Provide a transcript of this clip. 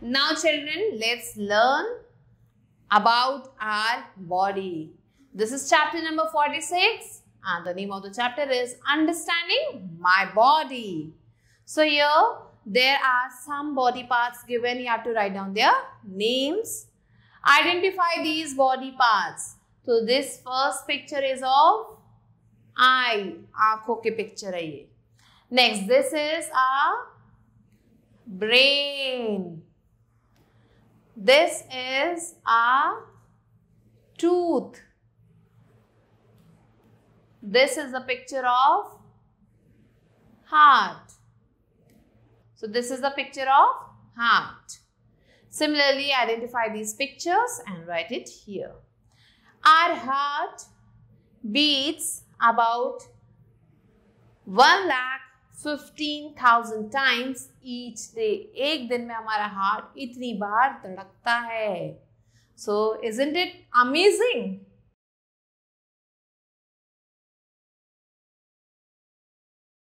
Now children, let's learn about our body. This is chapter number 46 and the name of the chapter is Understanding My Body. So here there are some body parts given. You have to write down their names. Identify these body parts. So this first picture is of eye. आंखों की picture है ये. Next this is our brain. This is a tooth. This is a picture of heart. So this is the picture of heart. Similarly, identify these pictures and write it here. Our heart beats about 1 lakh fifteen thousand times each day एक दिन में हमारा heart इतनी बार धड़कता है so is it amazing